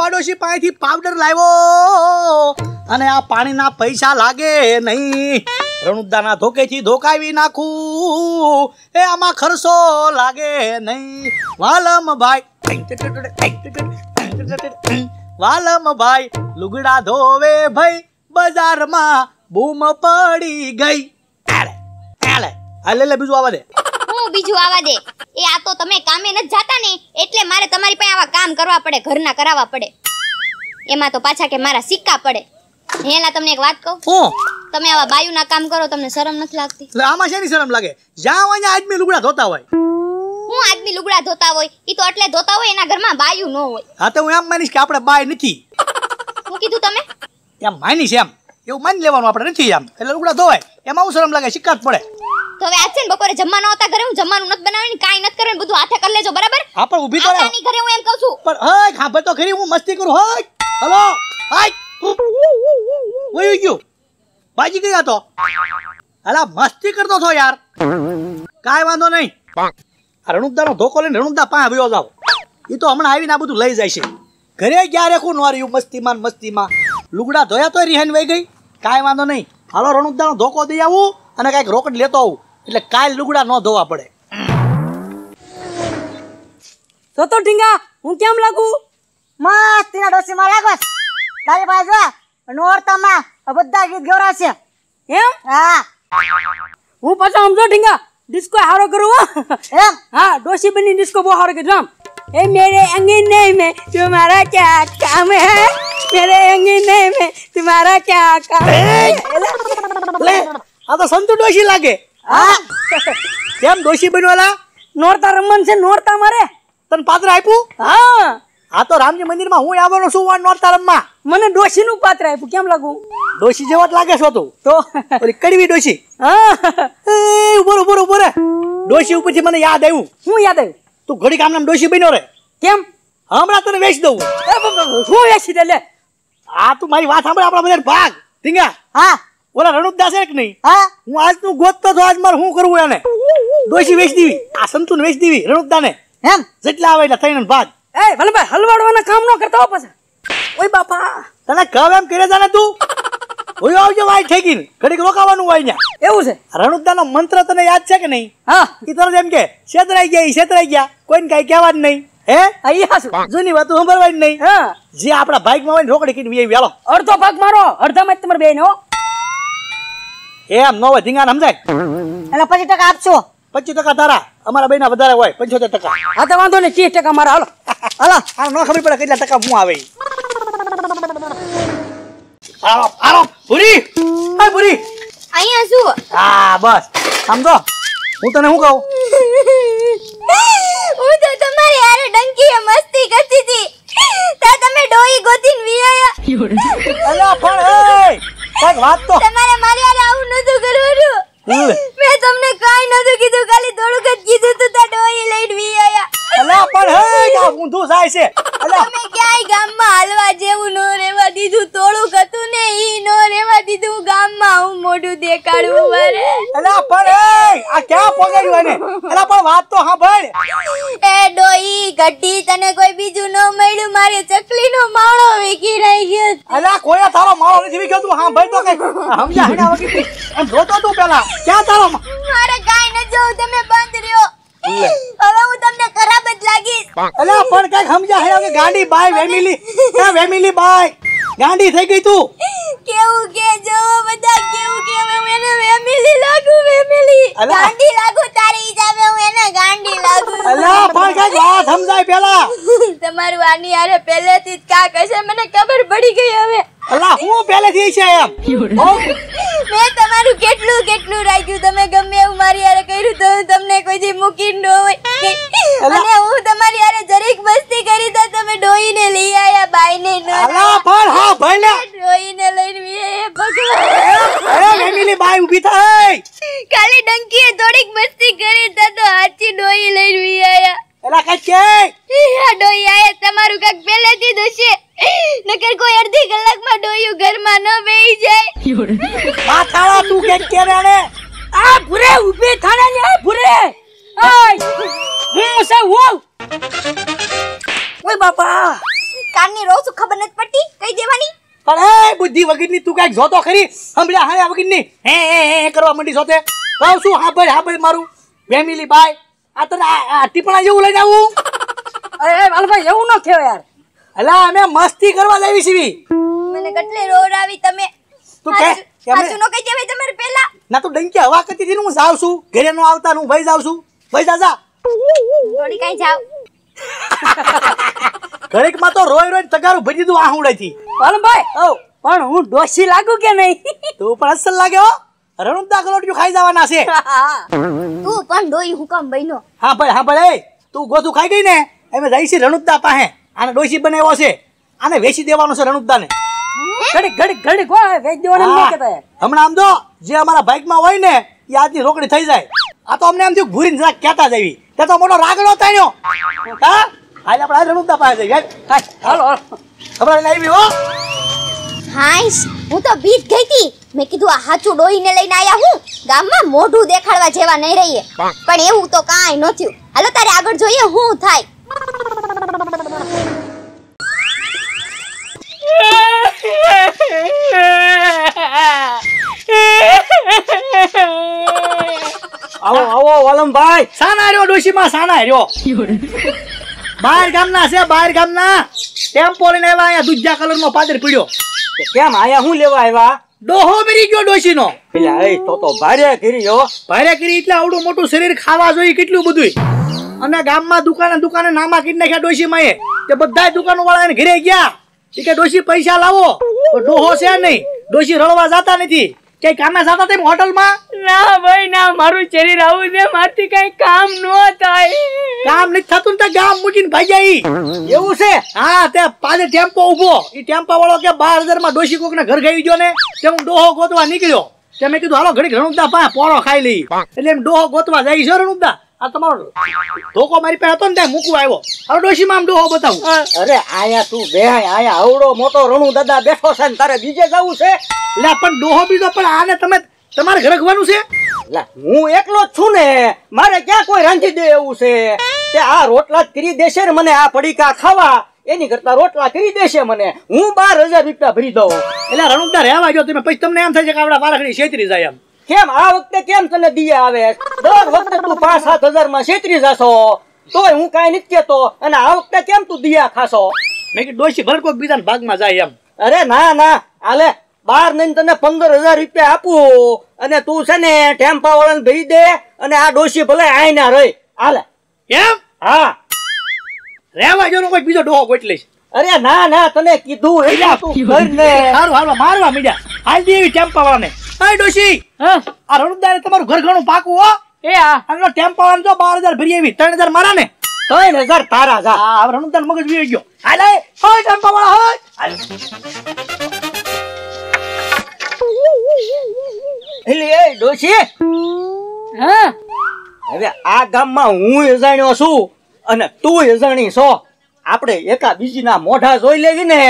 પાડોશી પાસેથી પાવડર લાવ્યો અને આ પાણીના પૈસા લાગે નહીં રણુદાના ધોકેથી ધોકાવી નાખું એ આમાં ખર્ચો લાગે નહીં વાલમ ભાઈ વાલમ ભાઈ લુગડા ધોવે ભાઈ બજારમાં બૂમ પડી ગઈ આલે આલે બીજું આવા હું બીજું આવા દે એ આ તો તમે કામે નથી જાતા ને એટલે મારે તમારી પાસે આવા કામ કરવા પડે ઘરના કરાવવા પડે એમાં તો પાછા કે મારા સિક્કા પડે હેલા તમને એક વાત કહું હું તમે આવા બાયુના કામ કરો તમને શરમ નથી લાગતી આમાં શેની શરમ લાગે જ્યાં અહીંયા આદમી લુગડા ધોતા હોય હું આદમી લુગડા ધોતા હોય ઈ તો એટલે ધોતા હોય એના ઘરમાં બાયુ ન હોય હા તો હું એમ માનીશ કે આપણે બાય નથી હું કીધું તમે એમ માનીશ એમ એવું માની લેવાનું આપણે નથી એમ એટલે લુગડા ધોવાય એમાં હું શરમ લાગે સિક્કા જ પડે તો હવે આજ છે ને બપોરે જમવા હતા ઘરે હું જમવાનું નત બનાવીને કાઈ નત કરવાનું બધું હાથે કરી લેજો બરાબર હા પણ ઊભી તો આની ઘરે હું એમ કહું છું પણ હય ખાબર તો ખરી હું મસ્તી કરું હય હલો હાય વયો ગયો બાજી ગયા તો અલા મસ્તી કરતો છો યાર કાઈ વાંધો નહીં નો ધોકો લઈને રણુદા પાસે આવ્યો જાવ એ તો હમણાં આવીને આ બધું લઈ જાય છે ઘરે ક્યાં રેખું ન રહ્યું મસ્તીમાં મસ્તીમાં લુગડા ધોયા તો રિહાન વહી ગઈ કાંઈ વાંધો નહીં હાલો રણુદાનો ધોકો દઈ આવું અને કાંઈક રોકડ લેતો આવું એટલે કાલ લુગડા ન ધોવા પડે તો તો ઢીંગા હું કેમ લાગુ મસ્ત તેના માં લાગો તારી પાસે નોરતામાં બધા ગીત ગવરા છે એમ હા હું પાછો સમજો ઢીંગા ડિસ્કો હારો કરું એમ હા ડોસી બની ડિસ્કો બહુ હારો કરું એ મેરે અંગીને મે તમારા ક્યાં કામ હે મેરે નહીં મેં તમારા ક્યાં કામ હે આ તો સંતુ ડોસી લાગે હા કેમ દોશી બનવાલા નોરતા રમન છે નોરતા મારે તને પાત્ર આપ્યું હા આ તો રામજી મંદિરમાં હું આવવાનો છું વાન નોરતા રમવા મને ડોશીનું પાત્ર આપ્યું કેમ લાગુ ડોશી જેવા જ લાગે છો તું તો ઓલી કડવી ડોશી હા ઉભો ઉભો ઉભો રે ડોશી ઉપરથી મને યાદ આવ્યું શું યાદ આવ્યું તું ઘડી કામ નામ ડોશી બન્યો રે કેમ હમણાં તને વેચી દઉં શું વેચી દે લે આ તું મારી વાત સાંભળે આપણા બધા ભાગ ધીંગા હા ઓલા રણુદાસ છે કે નહીં હા હું આજ તું ગોતતો તો આજ મારે શું કરવું એને દોશી વેચી દેવી આ સંતુને વેચી દેવી રણુદાને એમ જેટલા આવે એટલા થઈને ભાગ એ ભલભાઈ હલવાડવાના કામ ન કરતા હો પછી ઓય બાપા તને કહું એમ કરે જાને તું ઓય આવજો વાય ઠેકીને ઘડીક રોકાવાનું હોય ન્યા એવું છે નો મંત્ર તને યાદ છે કે નહીં હા એ તરત એમ કે છેતરાઈ ગયા એ છેતરાઈ ગયા કોઈને કઈ કહેવા જ નહીં હે અહીંયા શું જૂની વાતો સંભળવાય જ નહીં હા જે આપણા ભાગમાં હોય ને રોકડી એ વેલો અડધો ભાગ મારો અડધા જ તમારે બેન હો એમ નો વધીંગા સમજાય એટલે પચીસ ટકા આપશો પચીસ ટકા તારા અમારા બેના વધારે હોય પંચોતેર ટકા હા તો વાંધો નહીં ત્રીસ ટકા મારા હાલો હાલો આ ન ખબર પડે કેટલા ટકા હું આવે આરો આરો પૂરી અહીંયા શું હા બસ સમજો હું તને શું કહું હું તો તમારી મસ્તી કરતી હતી તા તમે ડોઈ કાક વાત તો તમારે મારી આરે આવું નતું કરવાનું મેં તમને કાઈ નતું કીધું અઢી તને કોઈ બીજું ન મળ્યું મારી ચકલીનો માળો વેકી ગયો અલા કોયા તારો માળો નથી વેક્યો તું હા ભાઈ તો કઈ સમજા હણા વગી આમ જોતો તું પેલા ક્યાં તારો મારે કાઈ ન જો તમે બંધ રહ્યો હવે હું તમને ખરાબ જ લાગી અલા પણ કઈ સમજા હે કે ગાંડી બાય વેમિલી વેમિલી બાય ગાંડી થઈ ગઈ તું કેવું કે જો બધા કેવું કે અમે એને ફેમિલી લાગુ ફેમિલી ગાંડી લાગુ તારી હિસાબે હું એને ગાંડી લાગુ અલા પણ કઈ વાત સમજાય પેલા તમારું આની આરે પહેલેથી જ કા હશે મને ખબર પડી ગઈ હવે અલા હું પહેલેથી છે એમ મેં તમારું કેટલું કેટલું રાખ્યું તમે ગમે એવું મારી યારે કર્યું તો તમને કોઈ દી મૂકી ન ભાઈ બાપા કાનની રોવ શું ખબર નથી પડતી કઈ દેવાની પણ એ બુદ્ધિ વગરની તું કઈક જોતો ખરી હા વગર ની હે હે હે કરવા મંડી જોતે કહું શું હા ભાઈ હા ભાઈ મારું ફેમિલી બાય આ તને આ ટીપણા જેવું લઈને આવું અરે વાલભાઈ એવું ન કહેવાય યાર અલા અમે મસ્તી કરવા લાવી સીવી મને કેટલી રોડાવી તમે તું કે સાચું ન કહી દેવાય તમારે પહેલા ના તો ડંકી હવા કરતી હતી હું જાવ છું ઘરે નો આવતા નું ભાઈ જાવ છું ભાઈ દાદા થોડી કઈ જાવ ઘડીક માં તો રોય રોય તગારું ભરી દીધું આહુડેથી ભાઈ ઓ પણ હું ડોશી લાગુ કે નહીં તું પણ અસલ લાગે હો રણુદા કલોટિયું ખાઈ જવાના છે તું પણ ડોઈ હુકમ બન્યો હા ભાઈ હા ભાઈ તું ગોથું ખાઈ ગઈ ને એમે જઈ છે રણુદા પાસે આને ડોશી બનાવ્યો છે આને વેચી દેવાનો છે રણુદા ને ઘડી ઘડી ઘડી ગો વેચી દેવાનો નહીં કેતા હમણાં આમ જો જે અમારા બાઈક માં હોય ને એ આજની રોકડી થઈ જાય આ તો અમને એમ થયું ભૂરીને જરાક કહેતા જવી તે તો મોટો રાગડો તાણ્યો હા હાલ આપણે આજે રૂપતા પાસે જઈએ હાલો ખબર લઈ હો હાઈસ હું તો બીજ ગઈ હતી મેં કીધું આ હાચું ડોહીને લઈને આયા હું ગામમાં મોઢું દેખાડવા જેવા નહીં રહીએ પણ એવું તો કાંઈ નથી થયું હાલો તારે આગળ જોઈએ હું થાય કલમભાઈ સાના રહ્યો ડોશીમાં સાના રહ્યો બહાર ગામના છે બહાર ગામના ટેમ્પો લઈને આવ્યા અહીંયા દુજા કલરનો પાદર પીડ્યો કેમ આયા હું લેવા આવ્યા ડોહો મરી ગયો ડોશીનો પેલા એ તો તો ભારે કરી હો ભારે કરી એટલે આવડું મોટું શરીર ખાવા જોઈએ કેટલું બધું અને ગામમાં દુકાને દુકાને નામા કીટ નાખ્યા ડોશીમાં એ તે બધા દુકાનો એને ઘરે ગયા કે ડોશી પૈસા લાવો ડોહો છે નહીં ડોશી રળવા જતા નથી કે કામે જતા તેમ હોટલમાં ના ભાઈ ના મારું શરીર આવું છે મારથી કઈ કામ ન થાય કામ નથી થતું તે ગામ મૂકીને ભાઈ જાય એવું છે હા તે પાછે ટેમ્પો ઉભો એ ટેમ્પા વાળો કે બાર હજાર માં ડોસી કોક ને ઘર ગઈ ગયો ને તેમ ડોહો ગોતવા નીકળ્યો તે મેં કીધું હાલો ઘડી ઘણું પા પોરો ખાઈ લઈ એટલે એમ ડોહો ગોતવા જાય છે રૂપદા આ તમારો ધોકો મારી પાસે હતો ને ત્યાં મૂકવા આવ્યો હવે ડોશી માં ડોહો બતાવું અરે આયા તું બે આયા આવડો મોટો રણુ દાદા બેઠો છે ને તારે બીજે જવું છે લે પણ ડોહો બીજો પણ આને તમે તમારે ઘરે ગવાનું છે હું એકલો જ છું ને મારે ક્યાં કોઈ રાંધી દે એવું છે તે આ રોટલા કરી દેશે ને મને આ પડીકા ખાવા એની કરતા રોટલા કરી દેશે મને હું બાર હજાર રૂપિયા ભરી દઉં એટલે રણુકડા રહેવા જો તમે પછી તમને એમ થાય છે કે આપણા પારખડી છેતરી જાય એમ કેમ આ વખતે કેમ તને દિયે આવે દર વખતે તું પાંચ સાત હજાર માં છેતરી જશો તોય હું કઈ નથી કેતો અને આ વખતે કેમ તું દિયા ખાશો મેં કીધું ડોશી ભલે કોઈક બીજા ભાગમાં જાય એમ અરે ના ના આલે બાર નહીં તને પંદર હજાર રૂપિયા આપું અને તું છે ને ટેમ્પા વાળાને ભરી દે અને આ ડોસી ભલે આઈ ના રહી હાલે કેમ હા રેવા જો કોઈ બીજો ડોહો ગોટ લઈશ અરે ના ના તને કીધું એટલે તું ઘર ને સારું સારું મારવા મીડ્યા હાલ દે એવી ટેમ્પા વાળાને એ ડોશી આ રણુદારે તમારું ઘર ઘણું પાકું હો એ આ આનો ટેમ્પો આમ જો 12000 ભરી આવી 3000 મારા ને 3000 તારા જા આ રણુદાર મગજ વી ગયો હાલે હોય ટેમ્પો વાળા હોય એટલે એ ડોશી હા હવે આ ગામમાં હું એજાણ્યો છું અને તું એજાણી છો આપણે એકા બીજીના મોઢા જોઈ લેવી ને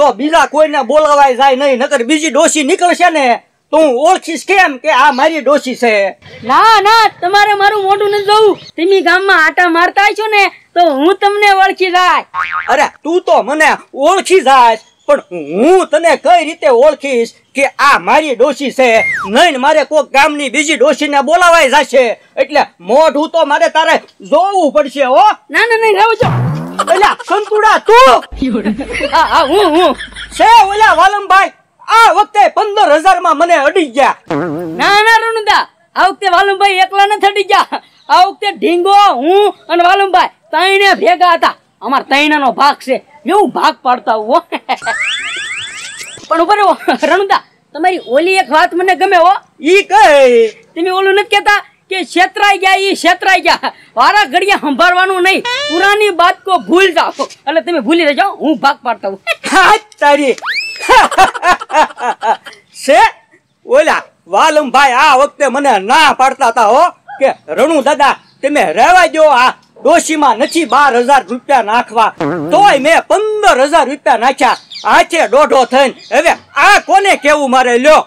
તો બીજા કોઈને બોલાવાય જાય નહીં નકર બીજી ડોશી નીકળશે ને તો હું ઓળખીશ કેમ કે આ મારી ડોશી છે ના ના તમારે મારું મોઢું નથી જોવું તમે ગામમાં આટા મારતા છો ને તો હું તમને ઓળખી જાય અરે તું તો મને ઓળખી જાય પણ હું તને કઈ રીતે ઓળખીશ કે આ મારી ડોશી છે નહીં મારે કોક ગામની બીજી ડોશી ને બોલાવાય જશે એટલે મોઢું તો મારે તારે જોવું પડશે હો ના ના નહીં રહેજો એટલે સંતુડા તું હું હું છે ઓલા વાલમભાઈ સત્તર મને અડી ગયા ના ના રણુદા આ વખતે વાલમભાઈ એકલા ન થડી ગયા આ વખતે ઢીંગો હું અને વાલમભાઈ ત્રણે ભેગા હતા અમાર ત્રણે નો ભાગ છે એવું ભાગ પાડતા હો પણ ઉપર રણુદા તમારી ઓલી એક વાત મને ગમે હો ઈ કઈ તમે ઓલું નથી કેતા કે છેતરાઈ ગયા ઈ છેતરાઈ ગયા વારા ઘડિયા સંભાળવાનું નહીં પુરાની વાત કો ભૂલ જાઓ એટલે તમે ભૂલી રહેજો હું ભાગ પાડતા હું તારી છે ઓલા વાલમભાઈ આ વખતે મને ના પાડતા હતા હો કે રણુ દાદા તમે રહેવા જો આ ડોશીમાં નથી બાર હજાર રૂપિયા નાખવા તોય મેં પંદર હજાર રૂપિયા નાખ્યા આ છે દોઢો થઈને હવે આ કોને કેવું મારે લ્યો